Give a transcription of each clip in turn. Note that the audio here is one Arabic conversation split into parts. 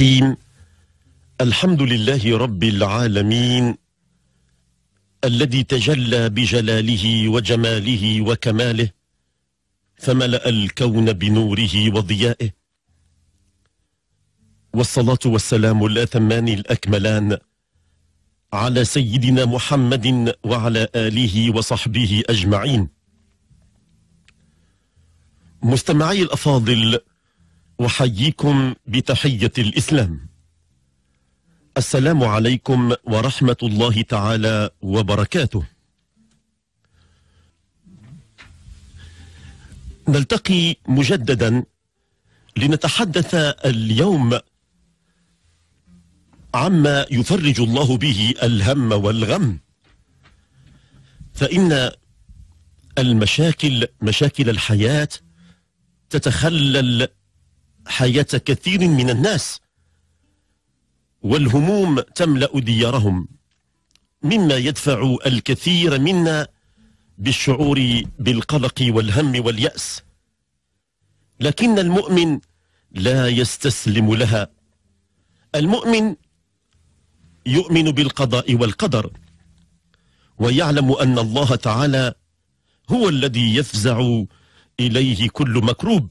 الرحيم الحمد لله رب العالمين الذي تجلى بجلاله وجماله وكماله فملا الكون بنوره وضيائه والصلاه والسلام الاتمان الاكملان على سيدنا محمد وعلى اله وصحبه اجمعين مستمعي الافاضل أحييكم بتحية الإسلام السلام عليكم ورحمة الله تعالى وبركاته نلتقي مجددا لنتحدث اليوم عما يفرج الله به الهم والغم فإن المشاكل مشاكل الحياة تتخلل حياة كثير من الناس والهموم تملأ ديارهم مما يدفع الكثير منا بالشعور بالقلق والهم واليأس لكن المؤمن لا يستسلم لها المؤمن يؤمن بالقضاء والقدر ويعلم أن الله تعالى هو الذي يفزع إليه كل مكروب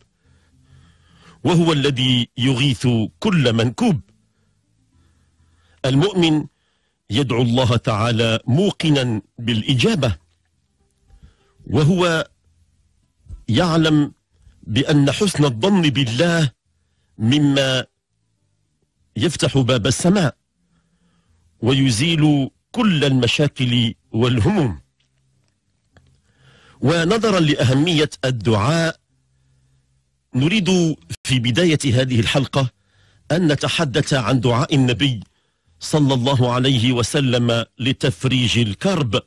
وهو الذي يغيث كل منكوب المؤمن يدعو الله تعالى موقنا بالإجابة وهو يعلم بأن حسن الظن بالله مما يفتح باب السماء ويزيل كل المشاكل والهموم ونظرا لأهمية الدعاء نريد في بداية هذه الحلقة أن نتحدث عن دعاء النبي صلى الله عليه وسلم لتفريج الكرب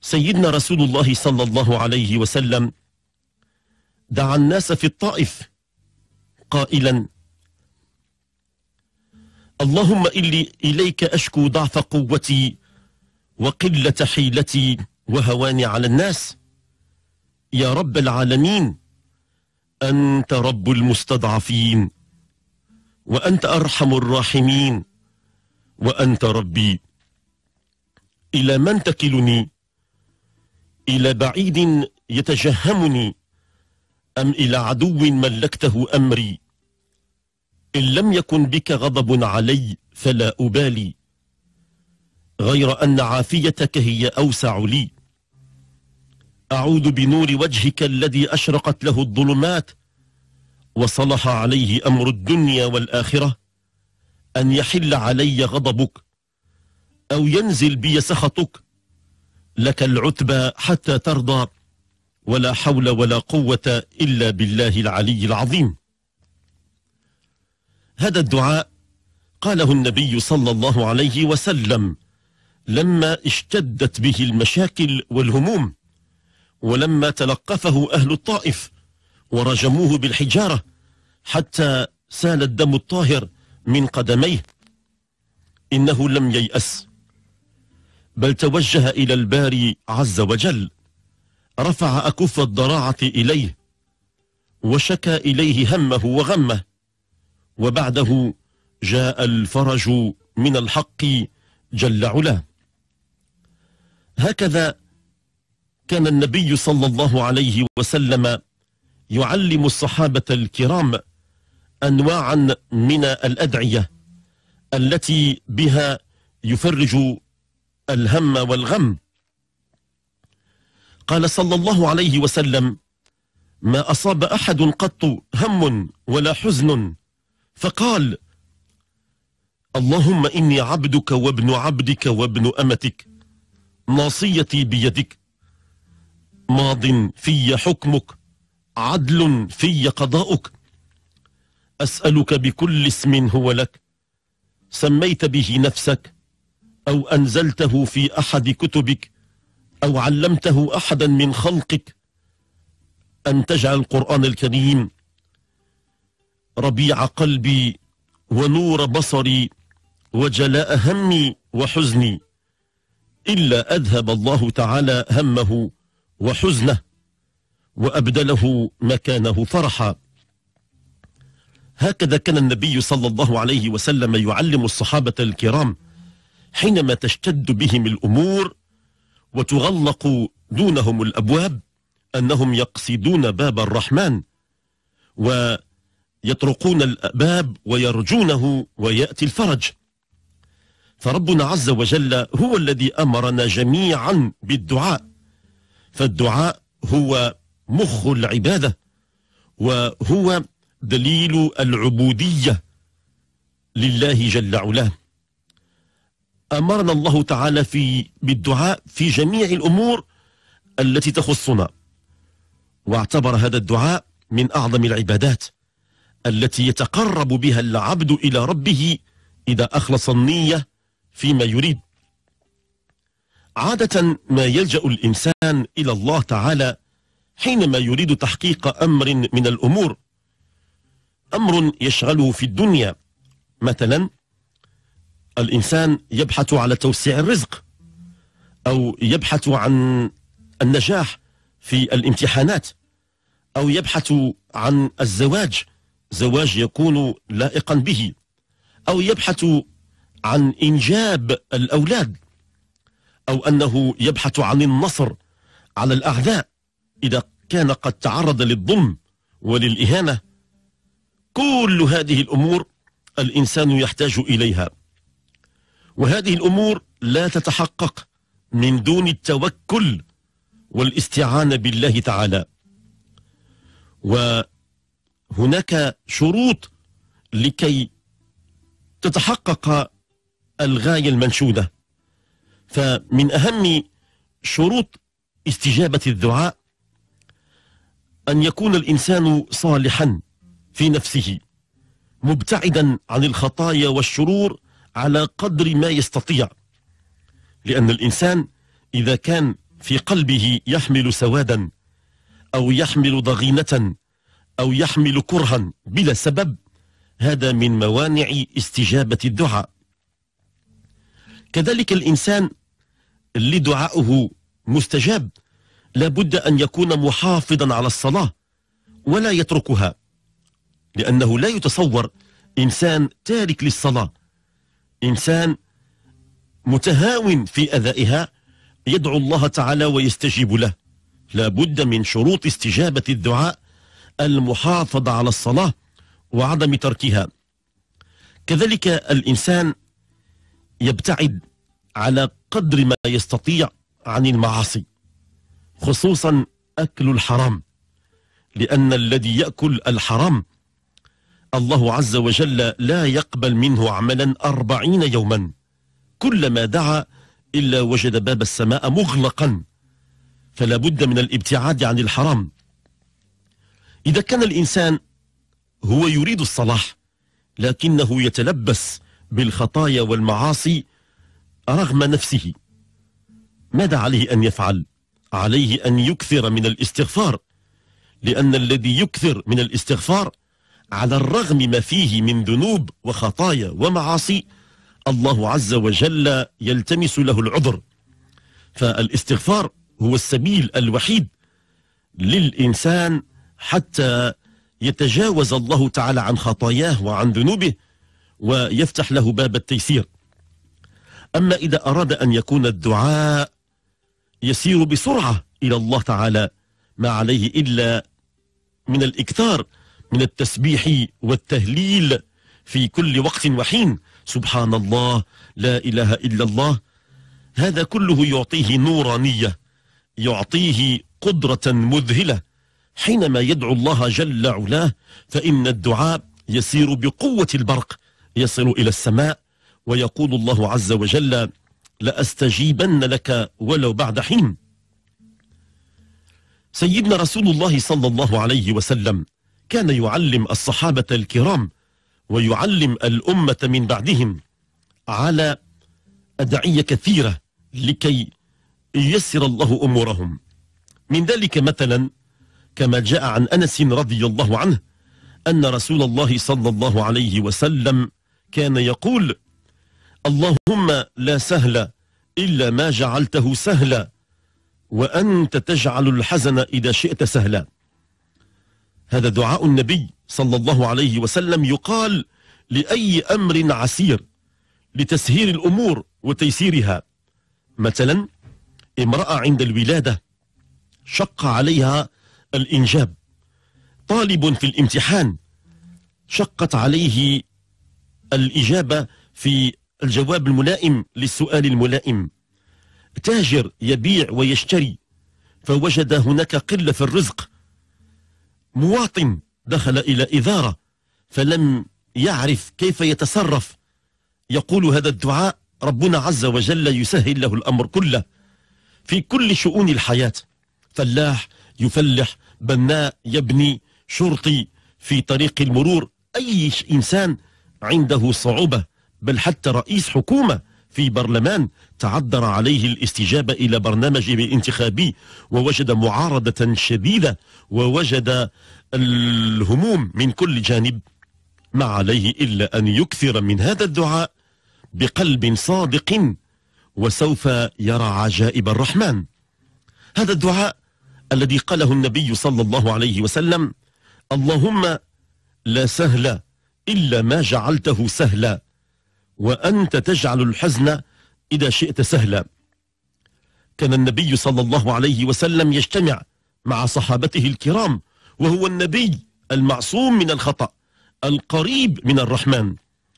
سيدنا رسول الله صلى الله عليه وسلم دعا الناس في الطائف قائلا اللهم إلي إليك أشكو ضعف قوتي وقلة حيلتي وهواني على الناس يا رب العالمين أنت رب المستضعفين وأنت أرحم الراحمين وأنت ربي إلى من تكلني إلى بعيد يتجهمني أم إلى عدو ملكته أمري إن لم يكن بك غضب علي فلا أبالي غير أن عافيتك هي أوسع لي أعوذ بنور وجهك الذي أشرقت له الظلمات وصلح عليه أمر الدنيا والآخرة أن يحل علي غضبك أو ينزل بي سخطك لك العتبى حتى ترضى ولا حول ولا قوة إلا بالله العلي العظيم هذا الدعاء قاله النبي صلى الله عليه وسلم لما اشتدت به المشاكل والهموم ولما تلقفه أهل الطائف ورجموه بالحجارة حتى سال الدم الطاهر من قدميه إنه لم ييأس بل توجه إلى الباري عز وجل رفع أكف الضراعة إليه وشكى إليه همه وغمه وبعده جاء الفرج من الحق جل علاه هكذا كان النبي صلى الله عليه وسلم يعلم الصحابة الكرام أنواعا من الأدعية التي بها يفرج الهم والغم قال صلى الله عليه وسلم ما أصاب أحد قط هم ولا حزن فقال اللهم إني عبدك وابن عبدك وابن أمتك ناصيتي بيدك ماض في حكمك عدل في قضاؤك أسألك بكل اسم هو لك سميت به نفسك أو أنزلته في أحد كتبك أو علمته أحدا من خلقك أن تجعل القرآن الكريم ربيع قلبي ونور بصري وجلاء همي وحزني إلا أذهب الله تعالى همه وحزنه وأبدله مكانه فرحا هكذا كان النبي صلى الله عليه وسلم يعلم الصحابة الكرام حينما تشتد بهم الأمور وتغلق دونهم الأبواب أنهم يقصدون باب الرحمن ويطرقون الباب ويرجونه ويأتي الفرج فربنا عز وجل هو الذي أمرنا جميعا بالدعاء فالدعاء هو مخ العبادة وهو دليل العبودية لله جل علاه أمرنا الله تعالى في بالدعاء في جميع الأمور التي تخصنا واعتبر هذا الدعاء من أعظم العبادات التي يتقرب بها العبد إلى ربه إذا أخلص النية فيما يريد عادة ما يلجأ الإنسان إلى الله تعالى حينما يريد تحقيق أمر من الأمور أمر يشغله في الدنيا مثلا الإنسان يبحث على توسيع الرزق أو يبحث عن النجاح في الامتحانات أو يبحث عن الزواج زواج يكون لائقا به أو يبحث عن إنجاب الأولاد أو أنه يبحث عن النصر على الأعداء إذا كان قد تعرض للظلم وللإهانة كل هذه الأمور الإنسان يحتاج إليها وهذه الأمور لا تتحقق من دون التوكل والاستعانة بالله تعالى وهناك شروط لكي تتحقق الغاية المنشودة فمن أهم شروط استجابة الدعاء أن يكون الإنسان صالحا في نفسه مبتعدا عن الخطايا والشرور على قدر ما يستطيع لأن الإنسان إذا كان في قلبه يحمل سوادا أو يحمل ضغينة أو يحمل كرها بلا سبب هذا من موانع استجابة الدعاء كذلك الإنسان اللي دعاؤه مستجاب لابد أن يكون محافظا على الصلاة ولا يتركها لأنه لا يتصور إنسان تارك للصلاة إنسان متهاون في أذائها يدعو الله تعالى ويستجيب له لابد من شروط استجابة الدعاء المحافظة على الصلاة وعدم تركها كذلك الإنسان يبتعد على قدر ما يستطيع عن المعاصي خصوصا أكل الحرام لأن الذي يأكل الحرام الله عز وجل لا يقبل منه عملا أربعين يوما كلما دعا إلا وجد باب السماء مغلقا فلا بد من الابتعاد عن الحرام إذا كان الإنسان هو يريد الصلاح لكنه يتلبس بالخطايا والمعاصي رغم نفسه ماذا عليه أن يفعل؟ عليه أن يكثر من الاستغفار لأن الذي يكثر من الاستغفار على الرغم ما فيه من ذنوب وخطايا ومعاصي الله عز وجل يلتمس له العذر فالاستغفار هو السبيل الوحيد للإنسان حتى يتجاوز الله تعالى عن خطاياه وعن ذنوبه ويفتح له باب التيسير أما إذا أراد أن يكون الدعاء يسير بسرعة إلى الله تعالى ما عليه إلا من الإكثار من التسبيح والتهليل في كل وقت وحين سبحان الله لا إله إلا الله هذا كله يعطيه نورانية يعطيه قدرة مذهلة حينما يدعو الله جل علاه فإن الدعاء يسير بقوة البرق يصل إلى السماء ويقول الله عز وجل لأستجيبن لك ولو بعد حين سيدنا رسول الله صلى الله عليه وسلم كان يعلم الصحابة الكرام ويعلم الأمة من بعدهم على أدعية كثيرة لكي ييسر الله أمورهم من ذلك مثلا كما جاء عن أنس رضي الله عنه أن رسول الله صلى الله عليه وسلم كان يقول اللهم لا سهل إلا ما جعلته سهلا وأنت تجعل الحزن إذا شئت سهلا هذا دعاء النبي صلى الله عليه وسلم يقال لأي أمر عسير لتسهيل الأمور وتيسيرها مثلا امرأة عند الولادة شق عليها الإنجاب طالب في الامتحان شقت عليه الإجابة في الجواب الملائم للسؤال الملائم تاجر يبيع ويشتري فوجد هناك قلة في الرزق مواطن دخل إلى إدارة فلم يعرف كيف يتصرف يقول هذا الدعاء ربنا عز وجل يسهل له الأمر كله في كل شؤون الحياة فلاح يفلح بناء يبني شرطي في طريق المرور أي إنسان عنده صعوبة بل حتى رئيس حكومة في برلمان تعذر عليه الاستجابة إلى برنامجه الانتخابي ووجد معارضة شديدة ووجد الهموم من كل جانب ما عليه إلا أن يكثر من هذا الدعاء بقلب صادق وسوف يرى عجائب الرحمن هذا الدعاء الذي قاله النبي صلى الله عليه وسلم اللهم لا سهل إلا ما جعلته سهلا وأنت تجعل الحزن إذا شئت سهلا كان النبي صلى الله عليه وسلم يجتمع مع صحابته الكرام وهو النبي المعصوم من الخطأ القريب من الرحمن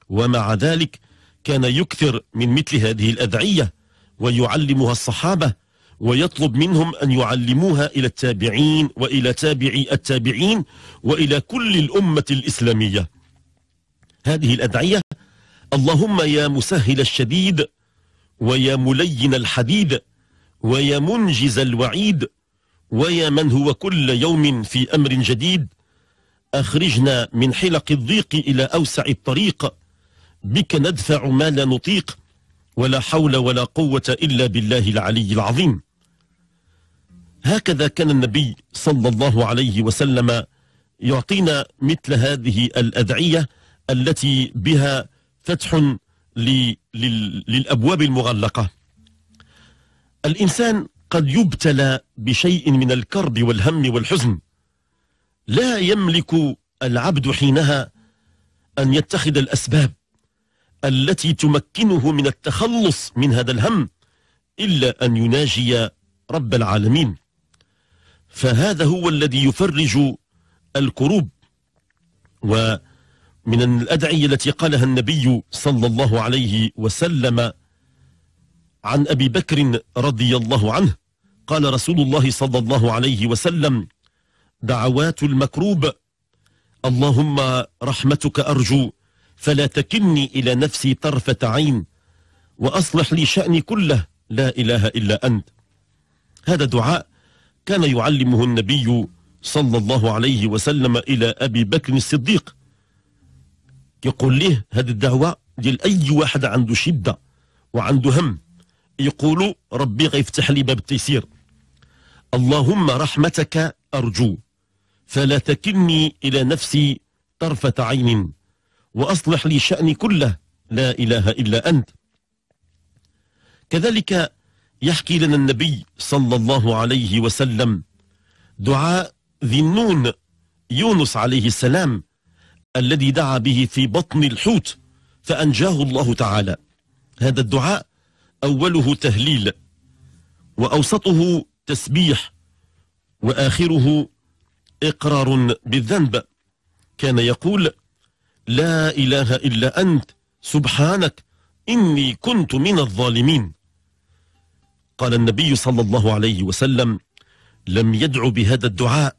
ومع ذلك كان يكثر من مثل هذه الأدعية ويعلمها الصحابة ويطلب منهم أن يعلموها إلى التابعين وإلى تابعي التابعين وإلى كل الأمة الإسلامية هذه الأدعية اللهم يا مسهل الشديد ويا ملين الحديد ويا منجز الوعيد ويا من هو كل يوم في أمر جديد أخرجنا من حلق الضيق إلى أوسع الطريق بك ندفع ما لا نطيق ولا حول ولا قوة إلا بالله العلي العظيم هكذا كان النبي صلى الله عليه وسلم يعطينا مثل هذه الأدعية التي بها فتح للأبواب المغلقة الإنسان قد يبتلى بشيء من الكرب والهم والحزن لا يملك العبد حينها أن يتخذ الأسباب التي تمكنه من التخلص من هذا الهم إلا أن يناجي رب العالمين فهذا هو الذي يفرج الكروب و من الأدعية التي قالها النبي صلى الله عليه وسلم عن أبي بكر رضي الله عنه قال رسول الله صلى الله عليه وسلم دعوات المكروب اللهم رحمتك أرجو فلا تكلني إلى نفسي طرفة عين وأصلح لي شأني كله لا إله إلا أنت هذا دعاء كان يعلمه النبي صلى الله عليه وسلم إلى أبي بكر الصديق يقول ليه هذه الدعوة ديال أي واحد عنده شدة وعنده هم يقول ربي غيفتح لي باب التيسير اللهم رحمتك أرجو فلا تكلني إلى نفسي طرفة عين وأصلح لي شأني كله لا إله إلا أنت كذلك يحكي لنا النبي صلى الله عليه وسلم دعاء ذي النون يونس عليه السلام الذي دعا به في بطن الحوت فأنجاه الله تعالى هذا الدعاء أوله تهليل وأوسطه تسبيح وآخره إقرار بالذنب كان يقول لا إله إلا أنت سبحانك إني كنت من الظالمين قال النبي صلى الله عليه وسلم لم يدع بهذا الدعاء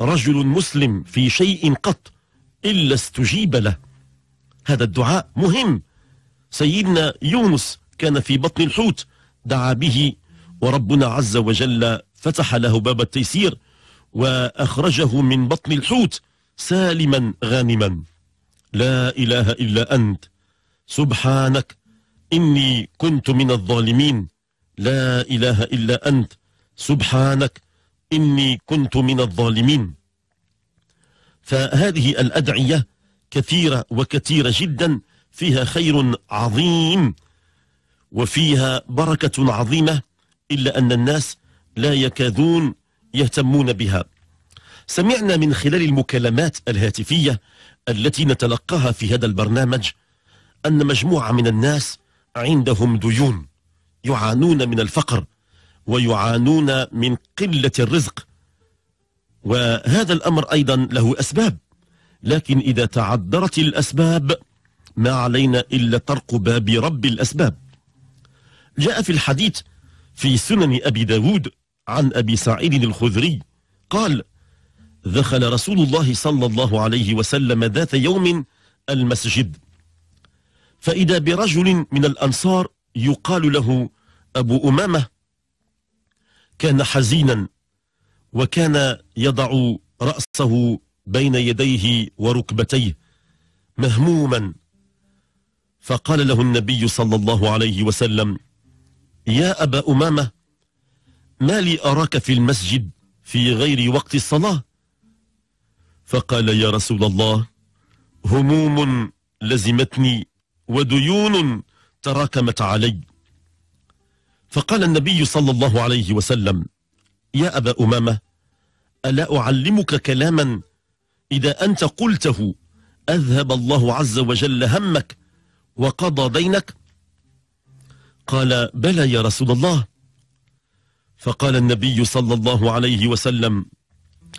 رجل مسلم في شيء قط إلا استجيب له هذا الدعاء مهم سيدنا يونس كان في بطن الحوت دعا به وربنا عز وجل فتح له باب التيسير وأخرجه من بطن الحوت سالما غانما لا إله إلا أنت سبحانك إني كنت من الظالمين لا إله إلا أنت سبحانك إني كنت من الظالمين فهذه الأدعية كثيرة وكثيرة جدا فيها خير عظيم وفيها بركة عظيمة إلا أن الناس لا يكادون يهتمون بها سمعنا من خلال المكالمات الهاتفية التي نتلقاها في هذا البرنامج أن مجموعة من الناس عندهم ديون يعانون من الفقر ويعانون من قلة الرزق وهذا الأمر أيضا له أسباب لكن إذا تعذرت الأسباب ما علينا إلا طرق باب رب الأسباب جاء في الحديث في سنن أبي داود عن أبي سعيد الخذري قال دخل رسول الله صلى الله عليه وسلم ذات يوم المسجد فإذا برجل من الأنصار يقال له أبو أمامة كان حزينا وكان يضع رأسه بين يديه وركبتيه مهموما فقال له النبي صلى الله عليه وسلم يا أبا أمامة ما لي أراك في المسجد في غير وقت الصلاة فقال يا رسول الله هموم لزمتني وديون تراكمت علي فقال النبي صلى الله عليه وسلم يا أبا أمامة ألا أعلمك كلاما إذا أنت قلته أذهب الله عز وجل همك وقضى دينك قال بلى يا رسول الله فقال النبي صلى الله عليه وسلم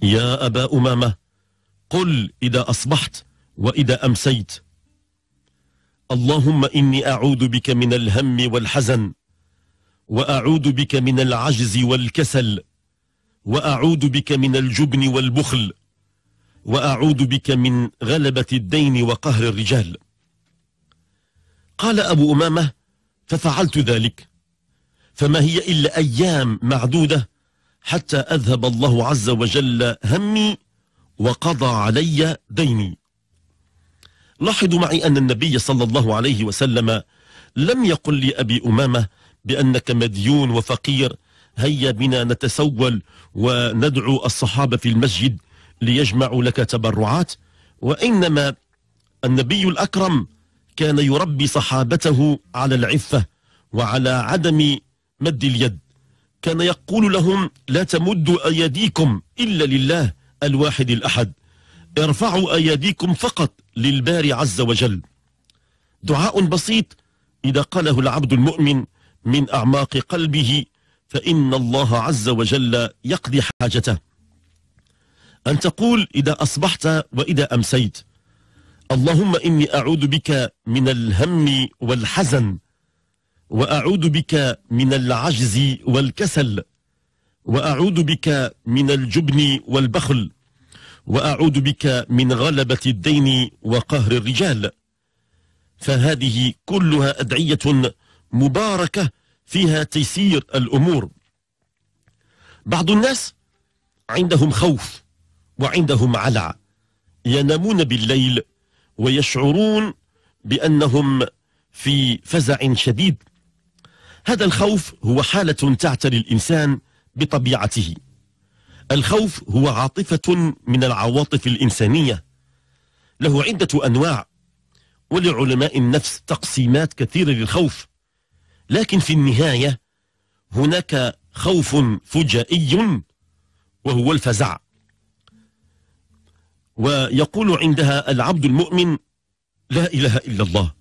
يا أبا أمامة قل إذا أصبحت وإذا أمسيت اللهم إني أعوذ بك من الهم والحزن وأعوذ بك من العجز والكسل وأعوذ بك من الجبن والبخل وأعوذ بك من غلبة الدين وقهر الرجال قال أبو أمامة ففعلت ذلك فما هي إلا أيام معدودة حتى أذهب الله عز وجل همي وقضى علي ديني لاحظوا معي أن النبي صلى الله عليه وسلم لم يقل لأبي أمامة بأنك مديون وفقير هيا بنا نتسول وندعو الصحابة في المسجد ليجمعوا لك تبرعات وإنما النبي الأكرم كان يربي صحابته على العفة وعلى عدم مد اليد كان يقول لهم لا تمدوا أيديكم إلا لله الواحد الأحد ارفعوا أيديكم فقط للبار عز وجل دعاء بسيط إذا قاله العبد المؤمن من أعماق قلبه فإن الله عز وجل يقضي حاجته أن تقول إذا أصبحت وإذا أمسيت اللهم إني أعوذ بك من الهم والحزن وأعوذ بك من العجز والكسل وأعوذ بك من الجبن والبخل وأعوذ بك من غلبة الدين وقهر الرجال فهذه كلها أدعية مباركة فيها تيسير الأمور بعض الناس عندهم خوف وعندهم علع ينامون بالليل ويشعرون بأنهم في فزع شديد هذا الخوف هو حالة تعتري الإنسان بطبيعته الخوف هو عاطفة من العواطف الإنسانية له عدة أنواع ولعلماء النفس تقسيمات كثيرة للخوف لكن في النهاية هناك خوف فجائي وهو الفزع ويقول عندها العبد المؤمن لا إله إلا الله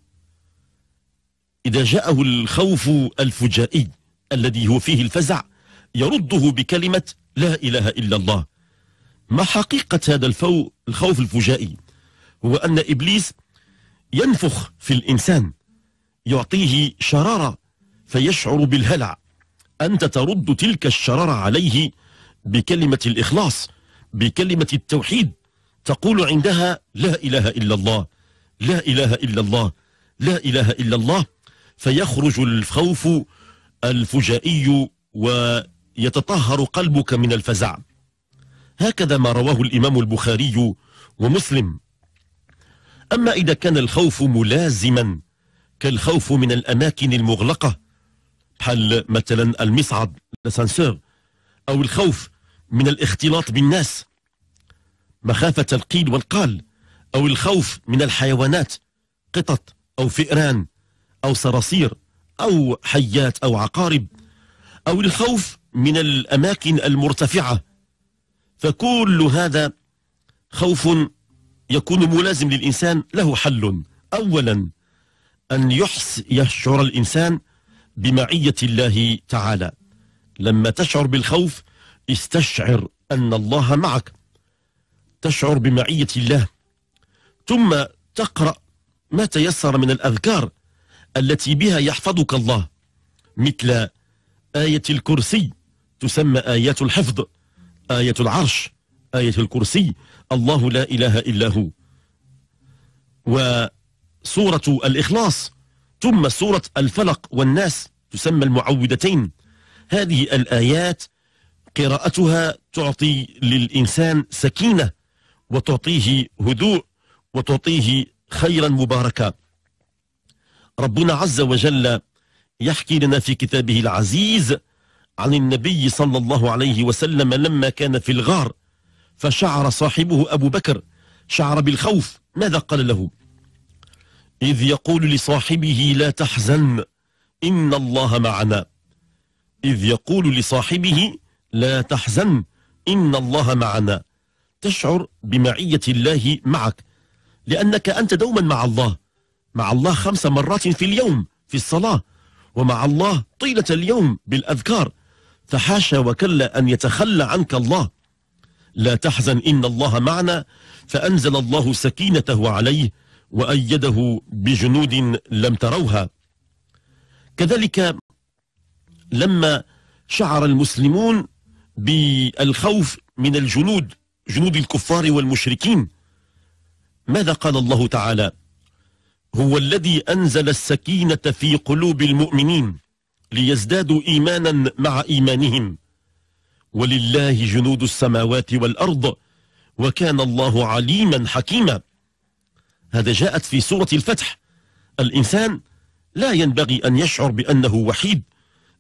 إذا جاءه الخوف الفجائي الذي هو فيه الفزع يرده بكلمة لا إله إلا الله ما حقيقة هذا الفو الخوف الفجائي هو أن إبليس ينفخ في الإنسان يعطيه شرارة فيشعر بالهلع أنت ترد تلك الشرارة عليه بكلمة الإخلاص بكلمة التوحيد تقول عندها لا إله إلا الله لا إله إلا الله لا إله إلا الله فيخرج الخوف الفجائي ويتطهر قلبك من الفزع هكذا ما رواه الإمام البخاري ومسلم أما إذا كان الخوف ملازما كالخوف من الأماكن المغلقة بحال مثلا المصعد لاسانسور او الخوف من الاختلاط بالناس مخافه القيل والقال او الخوف من الحيوانات قطط او فئران او صراصير او حيات او عقارب او الخوف من الاماكن المرتفعه فكل هذا خوف يكون ملازم للانسان له حل اولا ان يحس يشعر الانسان بمعية الله تعالى لما تشعر بالخوف استشعر أن الله معك تشعر بمعية الله ثم تقرأ ما تيسر من الأذكار التي بها يحفظك الله مثل آية الكرسي تسمى آيات الحفظ آية العرش آية الكرسي الله لا إله إلا هو وسورة الإخلاص ثم سورة الفلق والناس تسمى المعوذتين هذه الآيات قراءتها تعطي للإنسان سكينة وتعطيه هدوء وتعطيه خيرا مباركا ربنا عز وجل يحكي لنا في كتابه العزيز عن النبي صلى الله عليه وسلم لما كان في الغار فشعر صاحبه أبو بكر شعر بالخوف ماذا قال له؟ إذ يقول لصاحبه لا تحزن إن الله معنا إذ يقول لصاحبه لا تحزن إن الله معنا تشعر بمعية الله معك لأنك أنت دوما مع الله مع الله خمس مرات في اليوم في الصلاة ومع الله طيلة اليوم بالأذكار فحاشا وكلا أن يتخلى عنك الله لا تحزن إن الله معنا فأنزل الله سكينته عليه وأيده بجنود لم تروها كذلك لما شعر المسلمون بالخوف من الجنود جنود الكفار والمشركين ماذا قال الله تعالى هو الذي أنزل السكينة في قلوب المؤمنين ليزدادوا إيمانا مع إيمانهم ولله جنود السماوات والأرض وكان الله عليما حكيما هذا جاءت في سورة الفتح الإنسان لا ينبغي أن يشعر بأنه وحيد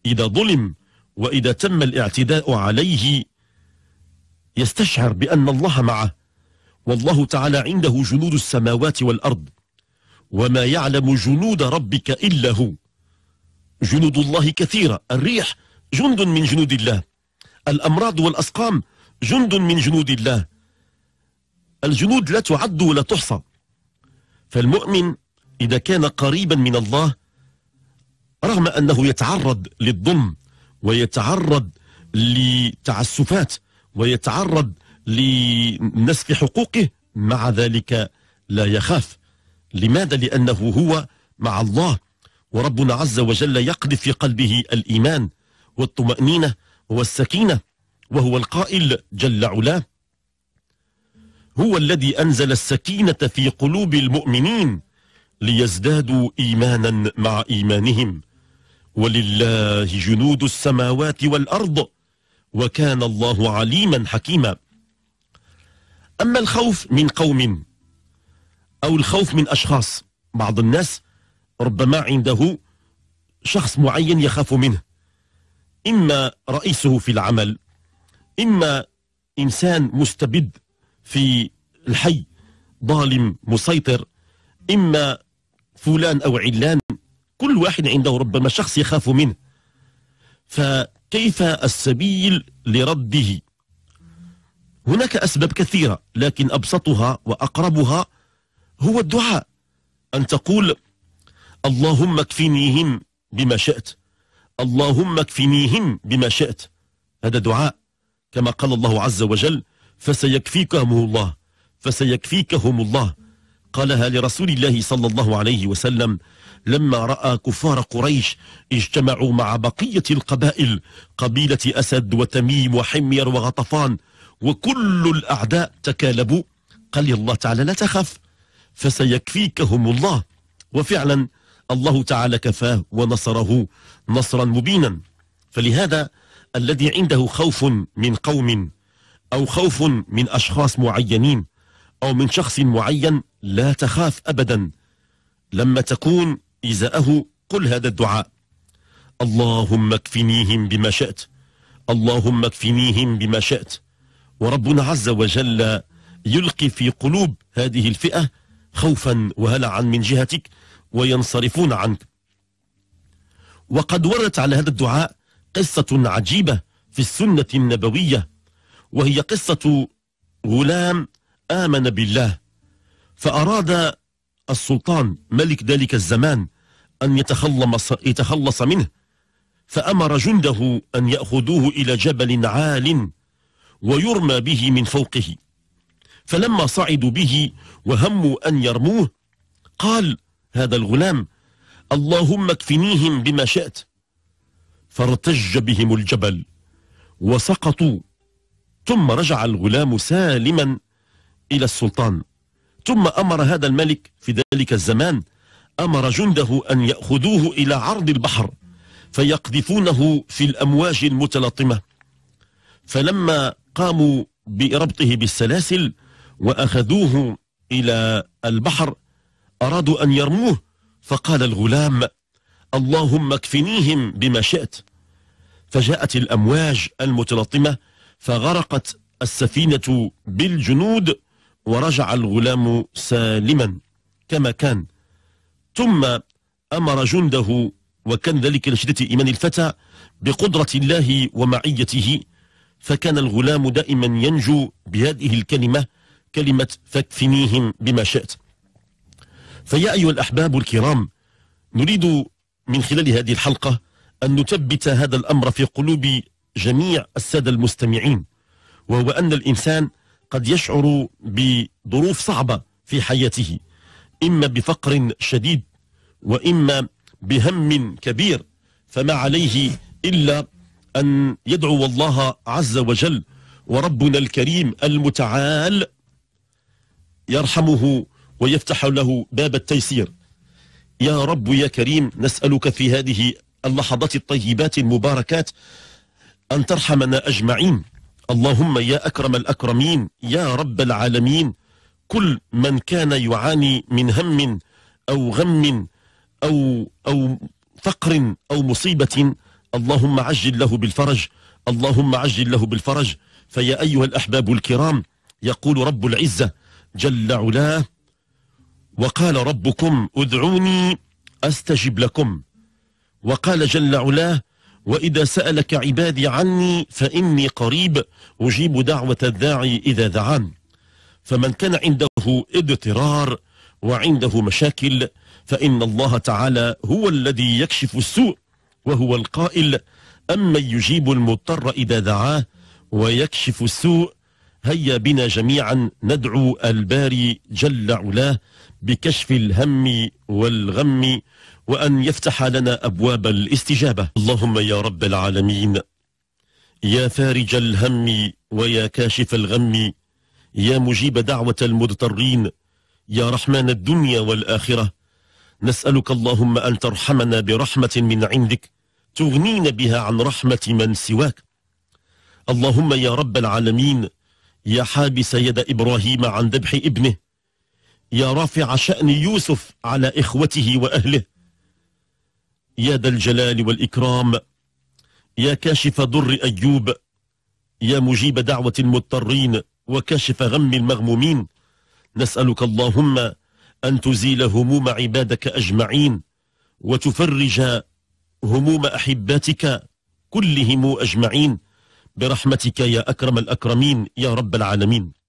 إذا ظلم وإذا تم الاعتداء عليه يستشعر بأن الله معه والله تعالى عنده جنود السماوات والأرض وما يعلم جنود ربك إلا هو جنود الله كثيرة الريح جند من جنود الله الأمراض والأسقام جند من جنود الله الجنود لا تعد ولا تحصى فالمؤمن إذا كان قريبا من الله رغم أنه يتعرض للظلم ويتعرض لتعسفات ويتعرض لنسف حقوقه مع ذلك لا يخاف لماذا؟ لأنه هو مع الله وربنا عز وجل يقذف في قلبه الإيمان والطمأنينة والسكينة وهو القائل جل علاه هو الذي أنزل السكينة في قلوب المؤمنين ليزدادوا إيمانا مع إيمانهم ولله جنود السماوات والأرض وكان الله عليما حكيما أما الخوف من قوم أو الخوف من أشخاص بعض الناس ربما عنده شخص معين يخاف منه إما رئيسه في العمل إما إنسان مستبد في الحي ظالم مسيطر إما فلان أو علان كل واحد عنده ربما شخص يخاف منه فكيف السبيل لرده هناك أسباب كثيرة لكن أبسطها وأقربها هو الدعاء أن تقول اللهم اكفنيهم بما شئت اللهم اكفنيهم بما شئت هذا دعاء كما قال الله عز وجل فسيكفيكهم الله فسيكفيكهم الله قالها لرسول الله صلى الله عليه وسلم لما رأى كفار قريش اجتمعوا مع بقية القبائل قبيلة أسد وتميم وحمير وغطفان وكل الأعداء تكالبوا قال الله تعالى لا تخف فسيكفيكهم الله وفعلا الله تعالى كفاه ونصره نصرا مبينا فلهذا الذي عنده خوف من قوم أو خوف من أشخاص معينين أو من شخص معين لا تخاف أبدا لما تكون إزاءه قل هذا الدعاء اللهم اكفنيهم بما شئت اللهم اكفنيهم بما شئت وربنا عز وجل يلقي في قلوب هذه الفئة خوفا وهلعا من جهتك وينصرفون عنك وقد وردت على هذا الدعاء قصة عجيبة في السنة النبوية وهي قصة غلام آمن بالله فأراد السلطان ملك ذلك الزمان أن يتخلص, يتخلص منه فأمر جنده أن يأخذوه إلى جبل عال ويرمى به من فوقه فلما صعدوا به وهموا أن يرموه قال هذا الغلام اللهم اكفنيهم بما شئت فارتج بهم الجبل وسقطوا ثم رجع الغلام سالما إلى السلطان ثم أمر هذا الملك في ذلك الزمان أمر جنده أن يأخذوه إلى عرض البحر فيقذفونه في الأمواج المتلاطمة فلما قاموا بربطه بالسلاسل وأخذوه إلى البحر أرادوا أن يرموه فقال الغلام اللهم اكفنيهم بما شئت فجاءت الأمواج المتلاطمة فغرقت السفينة بالجنود ورجع الغلام سالما كما كان ثم أمر جنده وكان ذلك لشدة إيمان الفتى بقدرة الله ومعيته فكان الغلام دائما ينجو بهذه الكلمة كلمة فاكفنيهم بما شئت فيا أيها الأحباب الكرام نريد من خلال هذه الحلقة أن نثبت هذا الأمر في قلوب جميع السادة المستمعين وهو أن الإنسان قد يشعر بظروف صعبة في حياته إما بفقر شديد وإما بهم كبير فما عليه إلا أن يدعو الله عز وجل وربنا الكريم المتعال يرحمه ويفتح له باب التيسير يا رب يا كريم نسألك في هذه اللحظات الطيبات المباركات أن ترحمنا أجمعين اللهم يا أكرم الأكرمين يا رب العالمين كل من كان يعاني من هم أو غم أو, أو فقر أو مصيبة اللهم عجل له بالفرج اللهم عجل له بالفرج فيا أيها الأحباب الكرام يقول رب العزة جل علاه وقال ربكم ادعوني أستجب لكم وقال جل علاه وإذا سألك عبادي عني فإني قريب أجيب دعوة الداعي إذا دعان فمن كان عنده اضطرار وعنده مشاكل فإن الله تعالى هو الذي يكشف السوء وهو القائل أمن يجيب المضطر إذا دعاه ويكشف السوء هيا بنا جميعا ندعو الباري جل علاه بكشف الهم والغم وأن يفتح لنا أبواب الاستجابة اللهم يا رب العالمين يا فارج الهم ويا كاشف الغم يا مجيب دعوة المضطرين يا رحمن الدنيا والآخرة نسألك اللهم أن ترحمنا برحمة من عندك تغنينا بها عن رحمة من سواك اللهم يا رب العالمين يا حابس يد إبراهيم عن ذبح ابنه يا رافع شأن يوسف على إخوته وأهله يا ذا الجلال والإكرام يا كاشف ضر أيوب يا مجيب دعوة المضطرين وكاشف غم المغمومين نسألك اللهم أن تزيل هموم عبادك أجمعين وتفرج هموم أحباتك كلهم أجمعين برحمتك يا أكرم الأكرمين يا رب العالمين